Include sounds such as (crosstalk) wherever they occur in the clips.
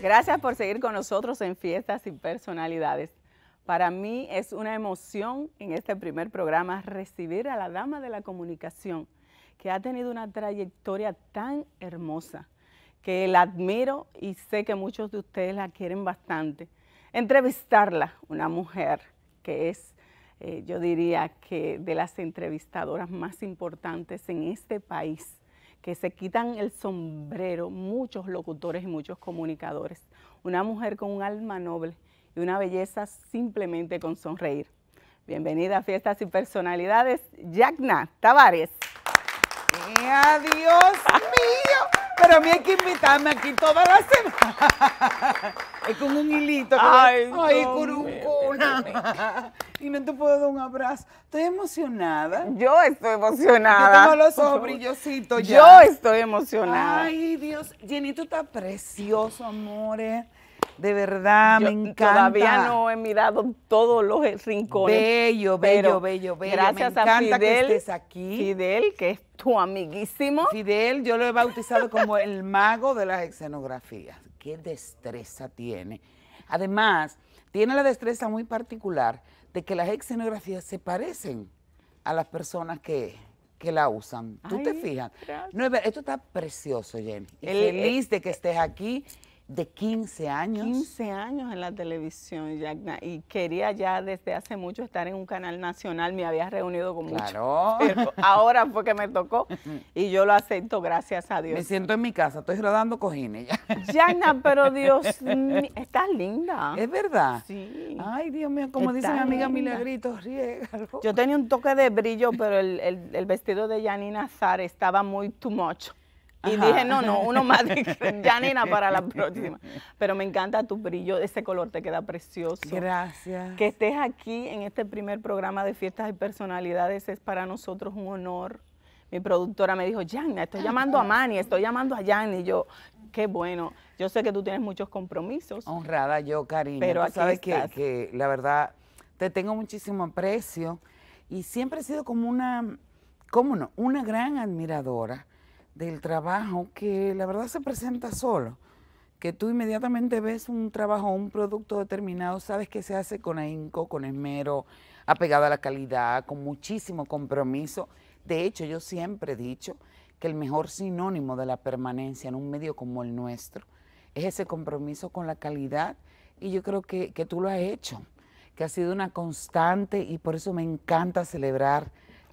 Gracias por seguir con nosotros en Fiestas y Personalidades. Para mí es una emoción en este primer programa recibir a la dama de la comunicación, que ha tenido una trayectoria tan hermosa, que la admiro y sé que muchos de ustedes la quieren bastante. Entrevistarla, una mujer que es, eh, yo diría que de las entrevistadoras más importantes en este país que se quitan el sombrero muchos locutores y muchos comunicadores. Una mujer con un alma noble y una belleza simplemente con sonreír. Bienvenida a Fiestas y Personalidades, Jackna Tavares. adiós mío! Pero a mí hay que invitarme aquí toda la semana. es como un hilito. ay, un y no te puedo dar un abrazo. Estoy emocionada. Yo estoy emocionada. Yo tengo los (laughs) ojos brillositos Yo estoy emocionada. Ay, Dios. Jenny, tú precioso, amores. De verdad, me encanta. Todavía no he mirado todos los rincones. Bello, bello, bello, bello. Gracias me a encanta Fidel, que estés aquí. Fidel, que es tu amiguísimo. Fidel, yo lo he bautizado como el mago de las escenografías. Qué destreza tiene. Además, tiene la destreza muy particular de que las escenografías se parecen a las personas que, la usan. ¿Tú te fijas? esto está precioso, Jenny. feliz de que estés aquí de 15 años. 15 años en la televisión, Yagna, y quería ya desde hace mucho estar en un canal nacional, me había reunido con muchos, (laughs) ahora fue que me tocó (laughs) y yo lo acepto, gracias a Dios. Me siento en mi casa, estoy rodando cojines ya. (laughs) Yagna, pero Dios estás linda. Es verdad. Sí. Ay, Dios mío, como dice mi amiga Milagrito, Yo tenía un toque de brillo, pero el, vestido de Yanina Zar estaba muy too much. Y dije, no, no, uno más de Janina (laughs) para la próxima. Pero me encanta tu brillo, ese color te queda precioso. Gracias. Que estés aquí en este primer programa de fiestas y personalidades es para nosotros un honor. Mi productora me dijo, Janina, estoy llamando a Manny, estoy llamando a Janina. Y yo, qué bueno. Yo sé que tú tienes muchos compromisos. Honrada yo, cariño. Pero aquí sabes Que, que la verdad te tengo muchísimo aprecio y siempre he sido como una, cómo no, una gran admiradora del trabajo que la verdad se presenta solo, que tú inmediatamente ves un trabajo, un producto determinado, sabes que se hace con ahínco, con esmero, apegado a la calidad, con muchísimo compromiso. De hecho, yo siempre he dicho que el mejor sinónimo de la permanencia en un medio como el nuestro es ese compromiso con la calidad y yo creo que, que tú lo has hecho, que ha sido una constante y por eso me encanta celebrar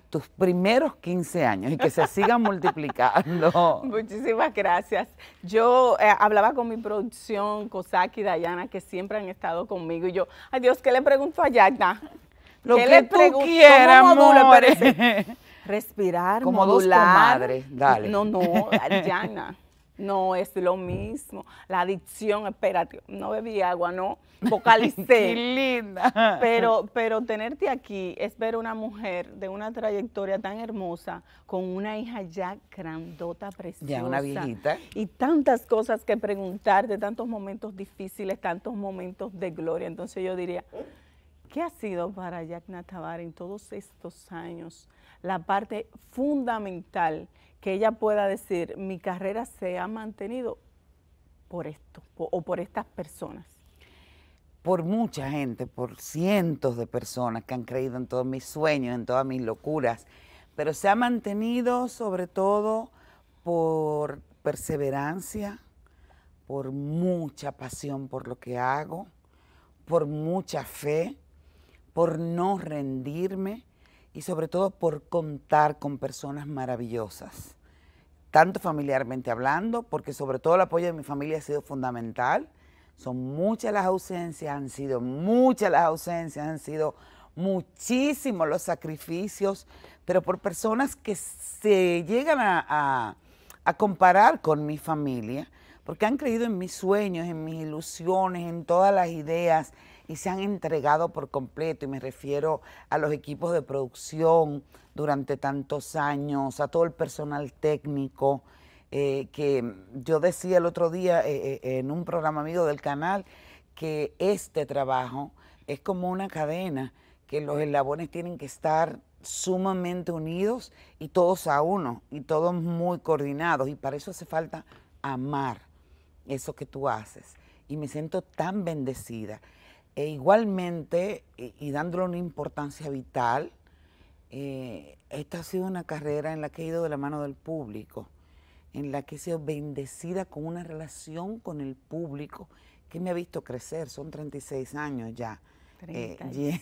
tus primeros 15 años y que se sigan multiplicando. (laughs) Muchísimas gracias. Yo eh, hablaba con mi producción, Kosaki y Dayana, que siempre han estado conmigo, y yo, ay Dios, ¿qué le pregunto a Yagna? Lo que le tú quieras, (laughs) Respirar, Como tu dos dale. No, no, Dayana. No es lo mismo. La adicción, espérate, no bebí agua, no vocalicé. (laughs) Qué linda. Pero, pero tenerte aquí es ver una mujer de una trayectoria tan hermosa, con una hija ya grandota, preciosa. Ya una viejita. Y tantas cosas que preguntar de tantos momentos difíciles, tantos momentos de gloria. Entonces yo diría, ¿Qué ha sido para Jack Natavar en todos estos años la parte fundamental que ella pueda decir, mi carrera se ha mantenido por esto o por estas personas. Por mucha gente, por cientos de personas que han creído en todos mis sueños, en todas mis locuras, pero se ha mantenido sobre todo por perseverancia, por mucha pasión por lo que hago, por mucha fe, por no rendirme y sobre todo por contar con personas maravillosas tanto familiarmente hablando, porque sobre todo el apoyo de mi familia ha sido fundamental. Son muchas las ausencias, han sido muchas las ausencias, han sido muchísimos los sacrificios, pero por personas que se llegan a, comparar con mi familia, porque han creído en mis sueños, en mis ilusiones, en todas las ideas, y se han entregado por completo, y me refiero a los equipos de producción durante tantos años, a todo el personal técnico, eh, que yo decía el otro día eh, eh, en un programa amigo del canal que este trabajo es como una cadena, que los eslabones tienen que estar sumamente unidos y todos a uno y todos muy coordinados y para eso hace falta amar eso que tú haces y me siento tan bendecida e igualmente, y, dándole una importancia vital, eh, esta ha sido una carrera en la que he ido de la mano del público, en la que he sido bendecida con una relación con el público que me ha visto crecer. Son 36 años ya eh,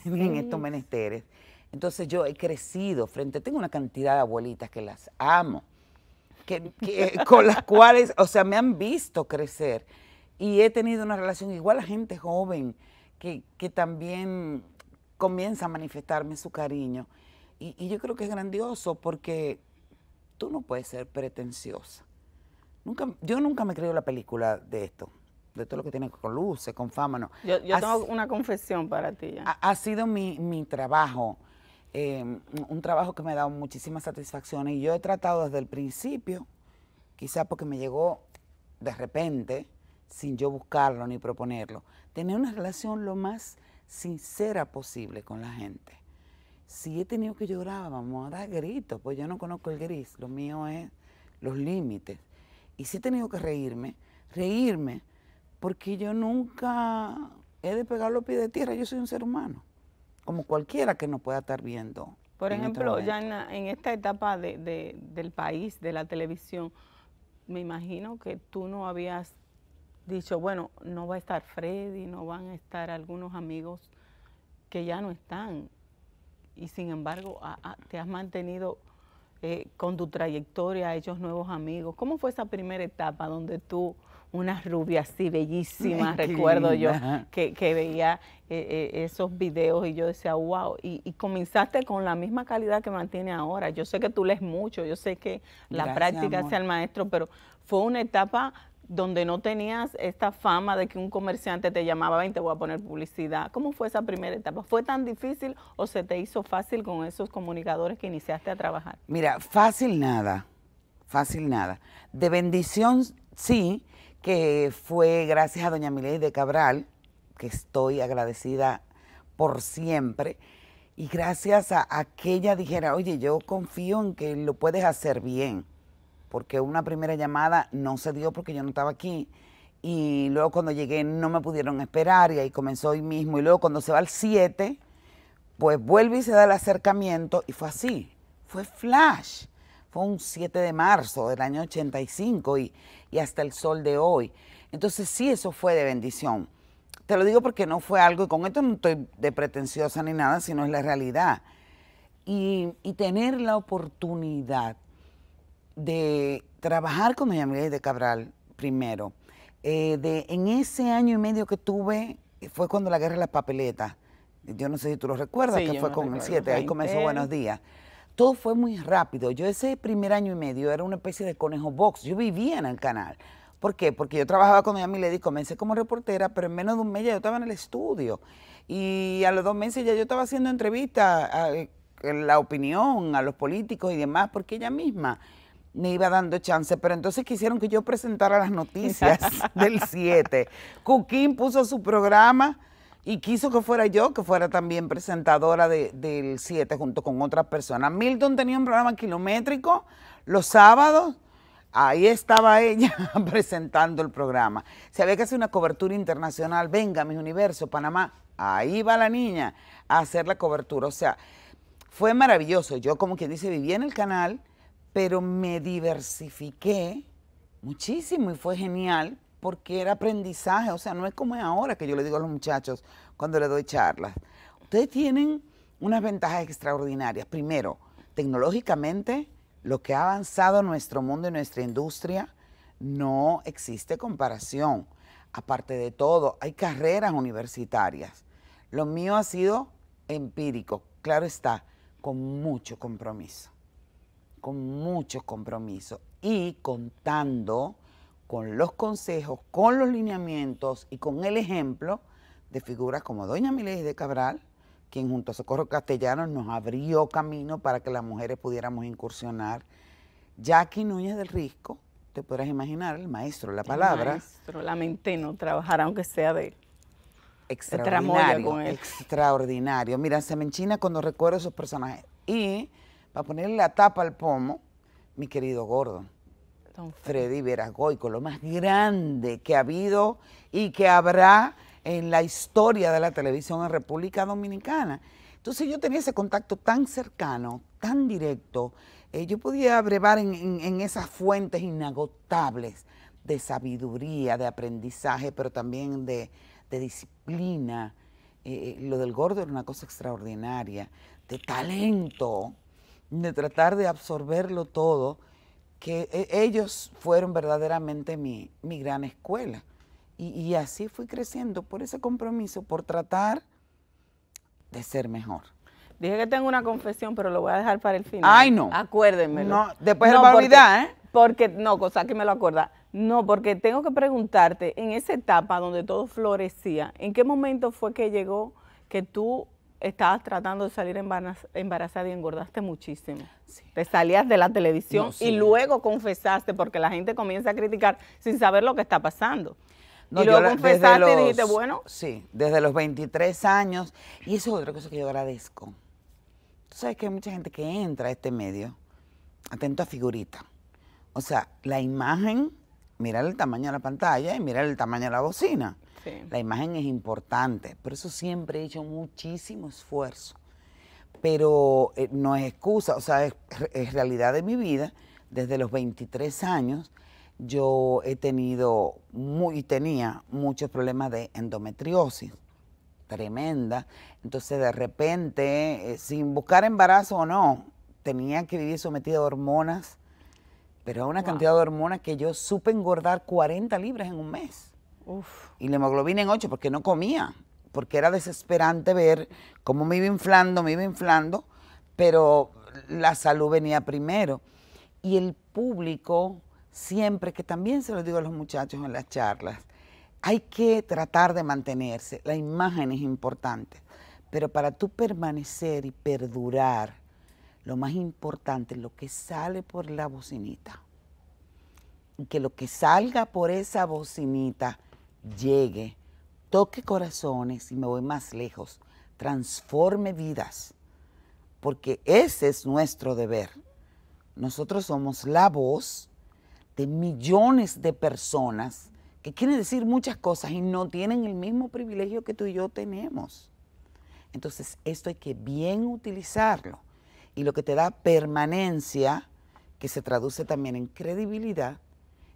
en estos menesteres. Entonces yo he crecido frente, tengo una cantidad de abuelitas que las amo, que, con las cuales, o sea, me han visto crecer y he tenido una relación igual a gente joven que, también comienza a manifestarme su cariño. Y, yo creo que es grandioso porque tú no puedes ser pretenciosa. Nunca, yo nunca me creo la película de esto, de todo lo que tiene con luces, con fama, no. Yo, yo tengo una confesión para ti. Ha, sido mi, trabajo, em, un trabajo que me ha dado muchísimas satisfacciones y yo he tratado desde el principio, quizás porque me llegó de repente, sin yo buscarlo ni proponerlo, tener una relación lo más sincera posible con la gente. Si he tenido que llorar, vamos a dar gritos, pues yo no conozco el gris, lo mío es los límites. Y si he tenido que reírme, reírme, porque yo nunca he de pegar los pies de tierra, yo soy un ser humano, como cualquiera que nos pueda estar viendo. Por este ejemplo, ya en, esta etapa del país, de la televisión, me imagino que tú no habías dicho, bueno, no va a estar Freddy, no van a estar algunos amigos que ya no están. Y sin embargo, te has mantenido eh, con tu trayectoria a esos nuevos amigos. ¿Cómo fue esa primera etapa donde tú, una rubia así bellísima, (laughs) recuerdo yo, que, veía eh, eh, esos videos y yo decía, wow, y, comenzaste con la misma calidad que mantiene ahora. Yo sé que tú lees mucho, yo sé que la práctica sea el maestro, pero fue una etapa donde no tenías esta fama de que un comerciante te llamaba y te voy a poner publicidad. ¿Cómo fue esa primera etapa? ¿Fue tan difícil o se te hizo fácil con esos comunicadores que iniciaste a trabajar? Mira, fácil nada, fácil nada. De bendición sí, que fue gracias a doña Miley de Cabral, que estoy agradecida por siempre, y gracias a, aquella que ella dijera, oye, yo confío en que lo puedes hacer bien porque una primera llamada no se dio porque yo no estaba aquí y luego cuando llegué no me pudieron esperar y ahí comenzó hoy mismo y luego cuando se va al 7, pues vuelve y se da el acercamiento y fue así, fue flash, fue un 7 de marzo del año 85 y, y hasta el sol de hoy. Entonces sí, eso fue de bendición. Te lo digo porque no fue algo, y con esto no estoy de pretenciosa ni nada, sino es la realidad. Y, y tener la oportunidad de trabajar con doña milady de Cabral primero. Eh, de, en ese año y medio que tuve, fue cuando la guerra de las papeletas. Yo no sé si tú lo recuerdas, que fue con el 7, ahí comenzó Buenos Días. Todo fue muy rápido. Yo ese primer año y medio era una especie de conejo box. Yo vivía en el canal. ¿Por qué? Porque yo trabajaba con doña Milady, comencé como reportera, pero en menos de un mes ya yo estaba en el estudio. Y a los dos meses ya yo estaba haciendo entrevistas a, eh, la opinión, a los políticos y demás, porque ella misma me iba dando chance, pero entonces quisieron que yo presentara las noticias (laughs) del 7. Cuquín puso su programa y quiso que fuera yo, que fuera también presentadora del 7 junto con otras personas. Milton tenía un programa kilométrico los sábados. Ahí estaba ella (laughs) presentando el programa. Se había que hacer una cobertura internacional. Venga, mis universo, Panamá. Ahí va la niña a hacer la cobertura. O sea, fue maravilloso. Yo, como quien dice, vivía en el canal pero me diversifiqué muchísimo y fue genial porque era aprendizaje, o sea, no es como es ahora que yo le digo a los muchachos cuando les doy charlas. Ustedes tienen unas ventajas extraordinarias. Primero, tecnológicamente, lo que ha avanzado nuestro mundo y nuestra industria no existe comparación. Aparte de todo, hay carreras universitarias. Lo mío ha sido empírico, claro está, con mucho compromiso con muchos compromisos y contando con los consejos, con los lineamientos y con el ejemplo de figuras como Doña Miley de Cabral, quien junto a Socorro Castellanos nos abrió camino para que las mujeres pudiéramos incursionar. Jackie Núñez del Risco, te podrás imaginar, el maestro, la palabra. El maestro, mente, no trabajar aunque sea de extraordinario, extraordinario. Mira, se me enchina cuando recuerdo esos personajes. Y para ponerle la tapa al pomo, mi querido gordo. Freddy Veragoico, lo más grande que ha habido y que habrá en la historia de la televisión en República Dominicana. Entonces yo tenía ese contacto tan cercano, tan directo, eh, yo podía brevar en, esas fuentes inagotables de sabiduría, de aprendizaje, pero también de, disciplina. Eh, eh, lo del gordo era una cosa extraordinaria, de talento, de tratar de absorberlo todo, que e, ellos fueron verdaderamente mi, gran escuela. Y, así fui creciendo por ese compromiso, por tratar de ser mejor. Dije que tengo una confesión, pero lo voy a dejar para el final. Ay, no. Acuérdenme. No, después lo voy a olvidar, ¿eh? Porque, no, cosa que me lo acuerda. No, porque tengo que preguntarte, en esa etapa donde todo florecía, ¿en qué momento fue que llegó que tú estabas tratando de salir embarazada y engordaste muchísimo. Te salías de la televisión y luego confesaste, porque la gente comienza a criticar sin saber lo que está pasando. y luego confesaste y dijiste, bueno. Sí, desde los 23 años. Y eso es otra cosa que yo agradezco. Tú sabes que hay mucha gente que entra a este medio atento a figurita. O sea, la imagen, mirar el tamaño de la pantalla y mirar el tamaño de la bocina. La imagen es importante, por eso siempre he hecho muchísimo esfuerzo. Pero eh, no es excusa, o sea, es, realidad de mi vida. Desde los 23 años yo he tenido y tenía muchos problemas de endometriosis tremenda. Entonces de repente, eh, sin buscar embarazo o no, tenía que vivir sometida a hormonas, pero a una cantidad de hormonas que yo supe engordar 40 libras en un mes. Y la hemoglobina en 8 porque no comía, porque era desesperante ver cómo me iba inflando, me iba inflando, pero la salud venía primero. Y el público, siempre, que también se lo digo a los muchachos en las charlas, hay que tratar de mantenerse, la imagen es importante, pero para tú permanecer y perdurar, lo más importante es lo que sale por la bocinita. Y que lo que salga por esa bocinita llegue, toque corazones y me voy más lejos, transforme vidas, porque ese es nuestro deber. Nosotros somos la voz de millones de personas que quieren decir muchas cosas y no tienen el mismo privilegio que tú y yo tenemos. Entonces, esto hay que bien utilizarlo. Y lo que te da permanencia, que se traduce también en credibilidad,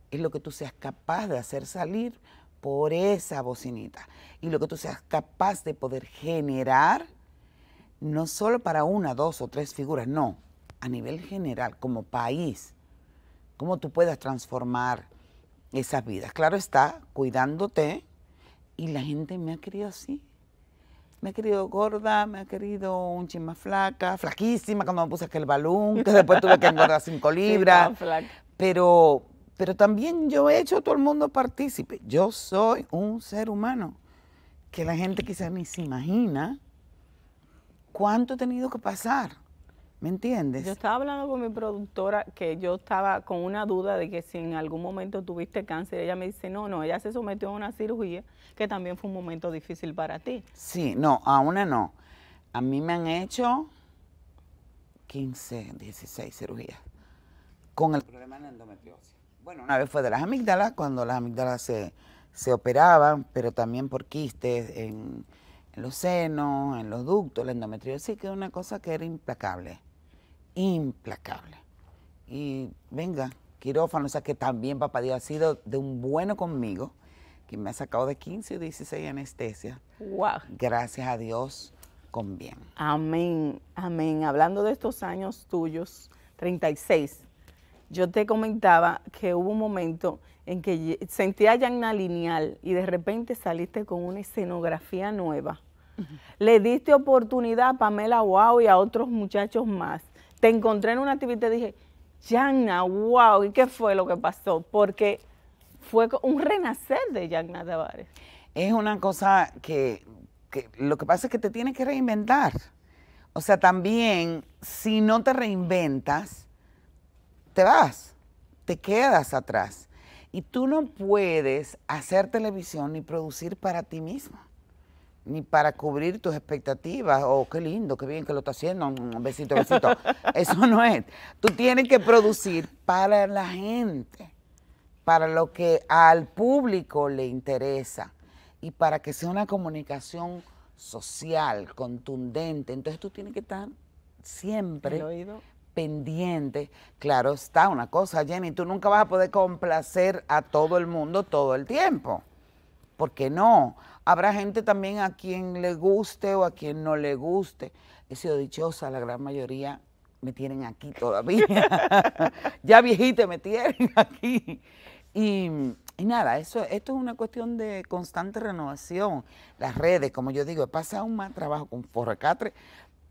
es lo que tú seas capaz de hacer salir por esa bocinita. Y lo que tú seas capaz de poder generar, no solo para una, dos o tres figuras, no, a nivel general, como país, cómo tú puedas transformar esas vidas. Claro está, cuidándote, y la gente me ha querido así. Me ha querido gorda, me ha querido un chisma flaca, flaquísima cuando me puse aquel balón, que después tuve que engordar cinco (laughs) libras. pero pero también yo he hecho a todo el mundo partícipe. Yo soy un ser humano que la gente quizás ni se imagina cuánto he tenido que pasar. ¿Me entiendes? Yo estaba hablando con mi productora que yo estaba con una duda de que si en algún momento tuviste cáncer. Ella me dice, no, no, ella se sometió a una cirugía que también fue un momento difícil para ti. Sí, no, a una no. A mí me han hecho 15, 16 cirugías con el problema de la endometriosis. Bueno, una vez fue de las amígdalas, cuando las amígdalas se, operaban, pero también por quistes en, los senos, en los ductos, la endometriosis, que es una cosa que era implacable, implacable. Y venga, quirófano, o sea que también papá Dios ha sido de un bueno conmigo, que me ha sacado de 15, 16 anestesias. Gracias a Dios, con bien. Amén, amén. Hablando de estos años tuyos, 36, yo te comentaba que hubo un momento en que sentía a una lineal y de repente saliste con una escenografía nueva. Le diste oportunidad a Pamela Wow y a otros muchachos más. Te encontré en una actividad y te dije, Yanna, wow, ¿y qué fue lo que pasó? Porque fue un renacer de Yanna Tavares. Es una cosa que, lo que pasa es que te tienes que reinventar. O sea, también si no te reinventas, te vas, te quedas atrás. Y tú no puedes hacer televisión ni producir para ti mismo, ni para cubrir tus expectativas. Oh, qué lindo, qué bien que lo está haciendo. Un mm, besito, besito. (laughs) Eso no es. Tú tienes que producir para la gente, para lo que al público le interesa y para que sea una comunicación social, contundente. Entonces tú tienes que estar siempre pendiente. Claro está una cosa, Jenny, tú nunca vas a poder complacer a todo el mundo todo el tiempo. ¿Por qué no? Habrá gente también a quien le guste o a quien no le guste. He sido dichosa, la gran mayoría me tienen aquí todavía. (laughs) ya viejita me tienen aquí. Y, nada, eso, esto es una cuestión de constante renovación. Las redes, como yo digo, he pasado un mal trabajo con Forrecatre,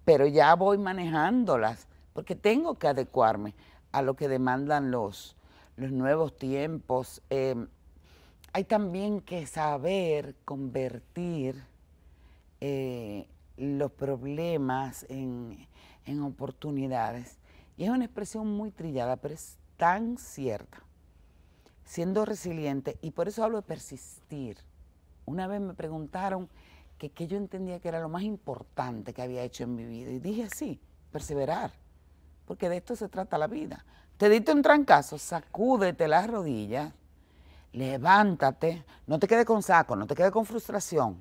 pero ya voy manejándolas porque tengo que adecuarme a lo que demandan los, nuevos tiempos. Em, hay también que saber convertir eh, los problemas en, oportunidades. Y es una expresión muy trillada, pero es tan cierta. Siendo resiliente, y por eso hablo de persistir. Una vez me preguntaron qué yo entendía que era lo más importante que había hecho en mi vida, y dije, así: perseverar porque de esto se trata la vida. Te diste un trancazo, sacúdete las rodillas, levántate, no te quedes con saco, no te quedes con frustración.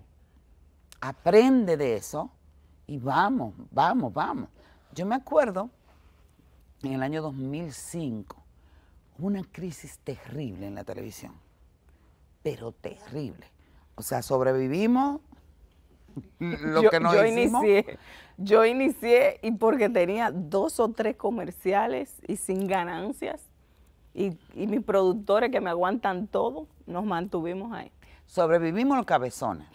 Aprende de eso y vamos, vamos, vamos. Yo me acuerdo en el año 2005, una crisis terrible en la televisión, pero terrible. O sea, sobrevivimos yo, Inicié, yo inicié y porque tenía dos o tres comerciales y sin ganancias y, mis productores que me aguantan todo, nos mantuvimos ahí. Sobrevivimos los cabezones,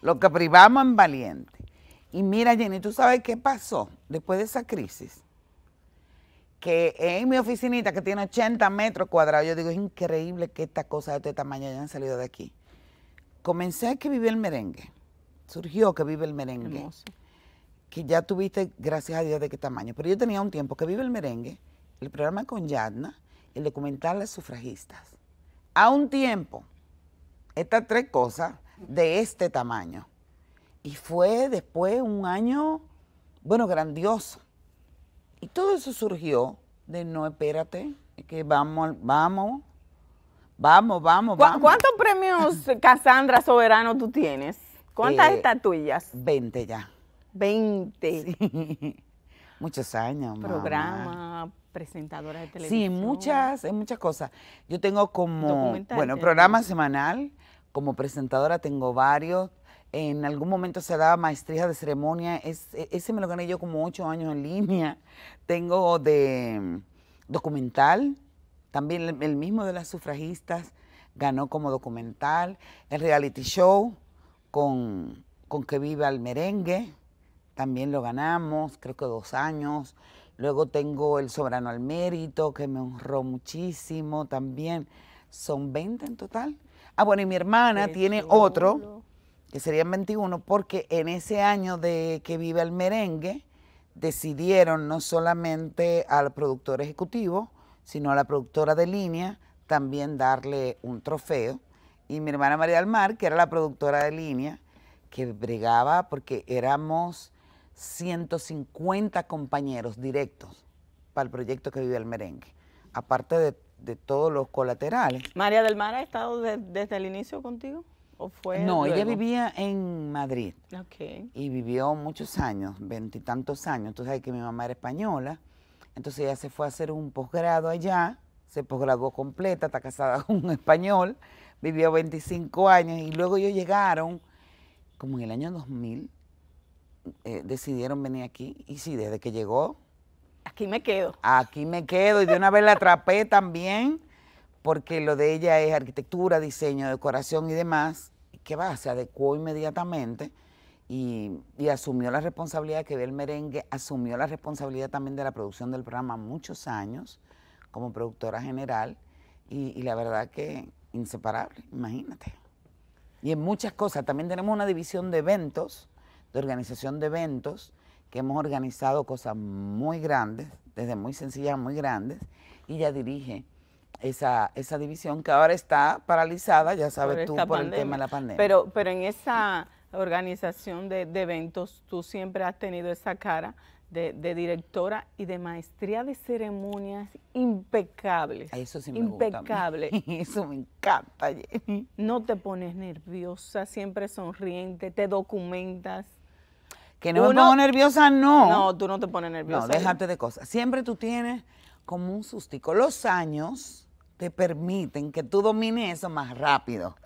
los que privamos en valiente. Y mira, Jenny, ¿tú sabes qué pasó después de esa crisis? que en mi oficinita, que tiene 80 metros cuadrados, yo digo, es increíble que estas cosas de este tamaño hayan salido de aquí. Comencé a vivir el merengue surgió que vive el merengue. Que ya tuviste, gracias a Dios, de qué tamaño. Pero yo tenía un tiempo que vive el merengue, el programa con Yadna, el documental de Sufragistas. A un tiempo, estas tres cosas de este tamaño. Y fue después un año, bueno, grandioso. Y todo eso surgió de no, espérate, que vamos, vamos, vamos, vamos. vamos. ¿Cuántos premios Casandra Soberano tú tienes? ¿Cuántas eh, estatuillas? 20 ya. 20. (laughs) Muchos años. Programa, presentadora de televisión. Sí, muchas, muchas cosas. Yo tengo como, bueno, programa semanal, como presentadora tengo varios. En algún momento se daba maestría de ceremonia, e, ese me lo gané yo como ocho años en línea. Tengo de mm, documental, también el mismo de las sufragistas ganó como documental, el reality show, con, que viva el merengue, también lo ganamos, creo que dos años. Luego tengo el Sobrano al Mérito, que me honró muchísimo también. Son 20 en total. Ah, bueno, y mi hermana tiene otro, que serían 21, porque en ese año de que vive el merengue, decidieron no solamente al productor ejecutivo, sino a la productora de línea, también darle un trofeo y mi hermana María del Mar, que era la productora de línea, que bregaba porque éramos 150 compañeros directos para el proyecto que vive el merengue, aparte de, todos los colaterales. ¿María del Mar ha estado desde el inicio contigo? ¿O fue no, ella vivía en Madrid okay. y vivió muchos años, veintitantos años. Entonces sabes que mi mamá era española, entonces ella se fue a hacer un posgrado allá, se posgraduó completa, está casada (laughs) con un español, vivió 25 años y luego ellos llegaron, como en el año 2000, eh, decidieron venir aquí y sí, desde que llegó... Aquí me quedo. Aquí me quedo y de una vez la atrapé también porque lo de ella es arquitectura, diseño, decoración y demás, que va, se adecuó inmediatamente y, asumió la responsabilidad que ve el merengue, asumió la responsabilidad también de la producción del programa muchos años como productora general y la verdad que, inseparable, imagínate. Y en muchas cosas. También tenemos una división de eventos, de organización de eventos, que hemos organizado cosas muy grandes, desde muy sencillas a muy grandes, y ya dirige esa, esa división que ahora está paralizada, ya sabes tú, por el tema de la pandemia. Pero, pero en esa organización de, de eventos, tú siempre has tenido esa cara de, directora y de maestría de ceremonias impecables. Eso me impecable. (laughs) Eso me encanta, No te pones nerviosa, siempre sonriente, te documentas. Que no me pongo nerviosa, no. No, tú no te pones nerviosa. No, déjate de cosas. Siempre tú tienes como un sustico. Los años te permiten que tú domines eso más rápido.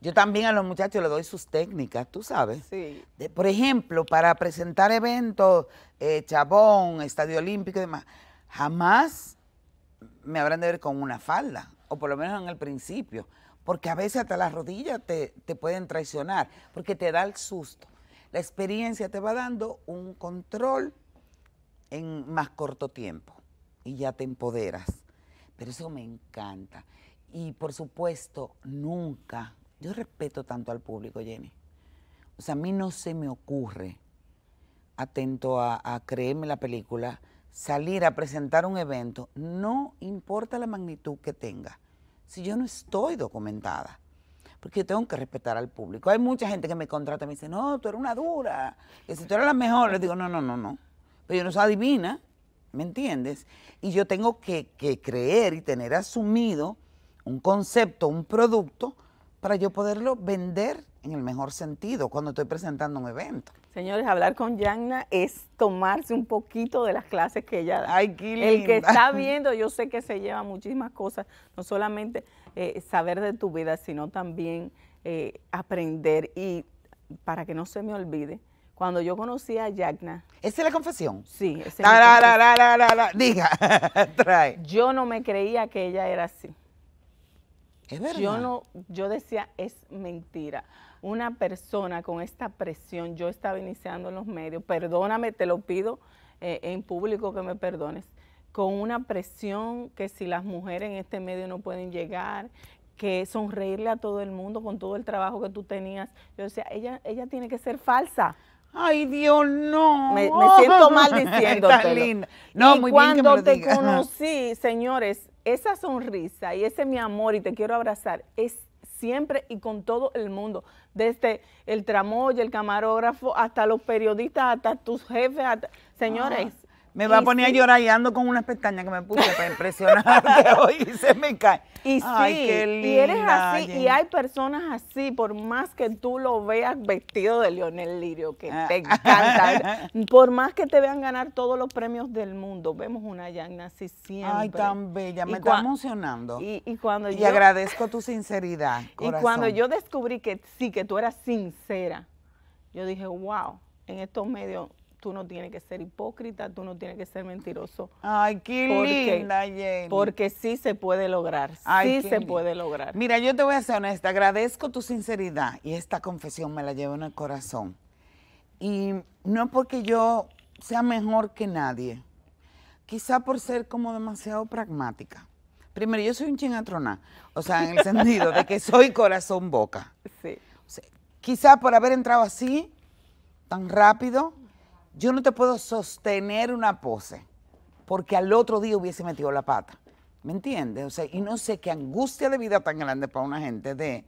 Yo también a los muchachos les doy sus técnicas, tú sabes. Sí. por ejemplo, para presentar eventos, eh, Chabón, Estadio Olímpico y demás, jamás me habrán de ver con una falda, o por lo menos en el principio, porque a veces hasta las rodillas te, te pueden traicionar, porque te da el susto. La experiencia te va dando un control en más corto tiempo y ya te empoderas pero eso me encanta. Y por supuesto, nunca, yo respeto tanto al público, Jenny. O sea, a mí no se me ocurre, atento a, creerme la película, salir a presentar un evento, no importa la magnitud que tenga, si yo no estoy documentada porque yo tengo que respetar al público. Hay mucha gente que me contrata y me dice, no, tú eres una dura, que si tú eres la mejor, le digo, no, no, no, no. Pero yo no soy adivina, ¿me entiendes? Y yo tengo que, creer y tener asumido un concepto, un producto, para yo poderlo vender en el mejor sentido cuando estoy presentando un evento. Señores, hablar con Yanna es tomarse un poquito de las clases que ella da. Ay, qué El que está (laughs) viendo, yo sé que se lleva muchísimas cosas, no solamente eh, saber de tu vida, sino también eh, aprender. Y para que no se me olvide, cuando yo conocí a Yagna. ¿Esa es la confesión? Sí. Esa la, la, la, la, la, Diga, (laughs) trae. Yo no me creía que ella era así. Es verdad. Yo, no, yo decía, es mentira. Una persona con esta presión, yo estaba iniciando en los medios, perdóname, te lo pido eh, en público que me perdones, con una presión que si las mujeres en este medio no pueden llegar, que sonreírle a todo el mundo con todo el trabajo que tú tenías. Yo decía, ella, ella tiene que ser falsa. Ay, Dios, no. Me, siento mal (laughs) diciéndotelo. No, muy cuando bien que te conocí, señores, esa sonrisa y ese mi amor y te quiero abrazar es siempre y con todo el mundo, desde el tramoy, el camarógrafo, hasta los periodistas, hasta tus jefes, señores, ah. Me va a poner a llorar y ando con unas pestañas que me puse para impresionarte (laughs) hoy y se me cae. Y eres así, y hay personas así, por más que tú lo veas vestido de Lionel Lirio, que ah. te encanta, (laughs) por más que te vean ganar todos los premios del mundo, vemos una Yagna así siempre. Ay, tan bella, me está emocionando. Y, cuando y agradezco tu sinceridad, (laughs) Y cuando yo descubrí que sí, que tú eras sincera, yo dije, wow, en estos medios tú no tienes que ser hipócrita, tú no tienes que ser mentiroso. Ay, qué porque, linda, Porque sí se puede lograr, sí se puede lograr. Mira, yo te voy a ser honesta, agradezco tu sinceridad y esta confesión me la llevo en el corazón. Y no porque yo sea mejor que nadie, quizá por ser como demasiado pragmática. Primero, yo soy un chingatrona, o sea, en el (laughs) sentido de que soy corazón boca. Sí. quizá por haber entrado así, tan rápido, yo no te puedo sostener una pose porque al otro día hubiese metido la pata. ¿Me entiendes? O sea, y no sé qué angustia de vida tan grande para una gente de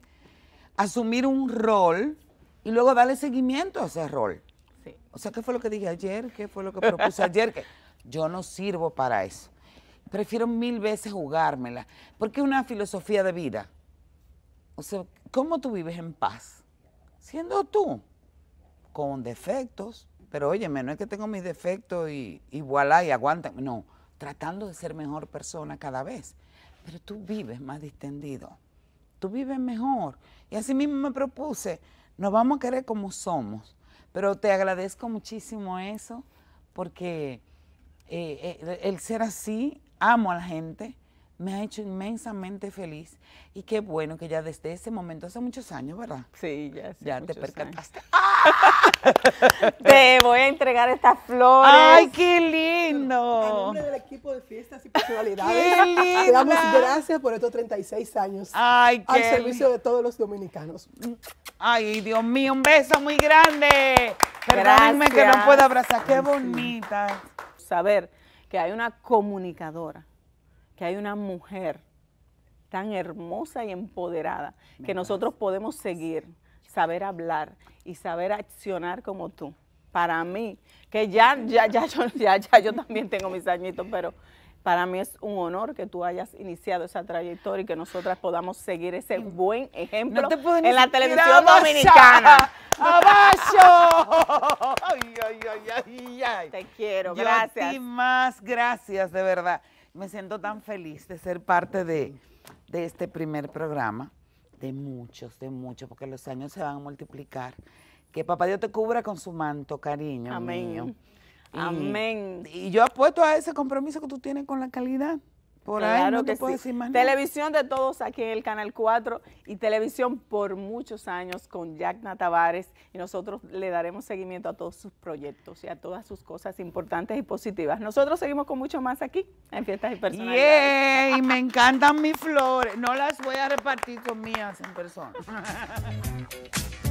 asumir un rol y luego darle seguimiento a ese rol. O sea, ¿qué fue lo que dije ayer? ¿Qué fue lo que propuse ayer? yo no sirvo para eso. Prefiero mil veces jugármela, porque es una filosofía de vida. O sea, ¿cómo tú vives en paz? Siendo tú, con defectos, pero óyeme, no es que tengo mis defectos y, y voilà y aguanta. No, tratando de ser mejor persona cada vez. Pero tú vives más distendido, tú vives mejor. Y así mismo me propuse, nos vamos a querer como somos. Pero te agradezco muchísimo eso, porque eh, eh, el ser así, amo a la gente, me ha hecho inmensamente feliz. Y qué bueno que ya desde ese momento, hace muchos años, ¿verdad? Sí, ya. Hace ya te percataste. ¡Ah! Te voy a entregar estas flores. ¡Ay, qué lindo! En nombre del equipo de fiestas y personalidades, ¡Qué Te damos gracias por estos 36 años Ay, al servicio de todos los dominicanos. Ay, Dios mío, un beso muy grande. Perdónenme que no puedo abrazar. ¡Qué bonita! Saber que hay una comunicadora, que hay una mujer tan hermosa y empoderada, que nosotros podemos seguir, saber hablar y saber accionar como tú. Para mí, que ya, ya, ya, yo, (laughs) ya, ya yo también tengo mis añitos, pero para mí es un honor que tú hayas iniciado esa trayectoria y que nosotras podamos seguir ese buen ejemplo en la televisión dominicana. (laughs) ¡Abajo! (laughs) te quiero, gracias. Y más gracias, de verdad. Me siento tan feliz de ser parte de, de este primer programa de muchos, de muchos, porque los años se van a multiplicar. Que papá Dios te cubra con su manto, cariño. Amén. Amén. y yo apuesto a ese compromiso que tú tienes con la calidad. Por ahí no te puedo decir más Televisión de todos aquí en el Canal 4 y televisión por muchos años con Jack Natavares. y nosotros le daremos seguimiento a todos sus proyectos y a todas sus cosas importantes y positivas. Nosotros seguimos con mucho más aquí en Fiestas y Personas. Yey, me encantan mis flores. No las voy a repartir con mías en persona. (laughs)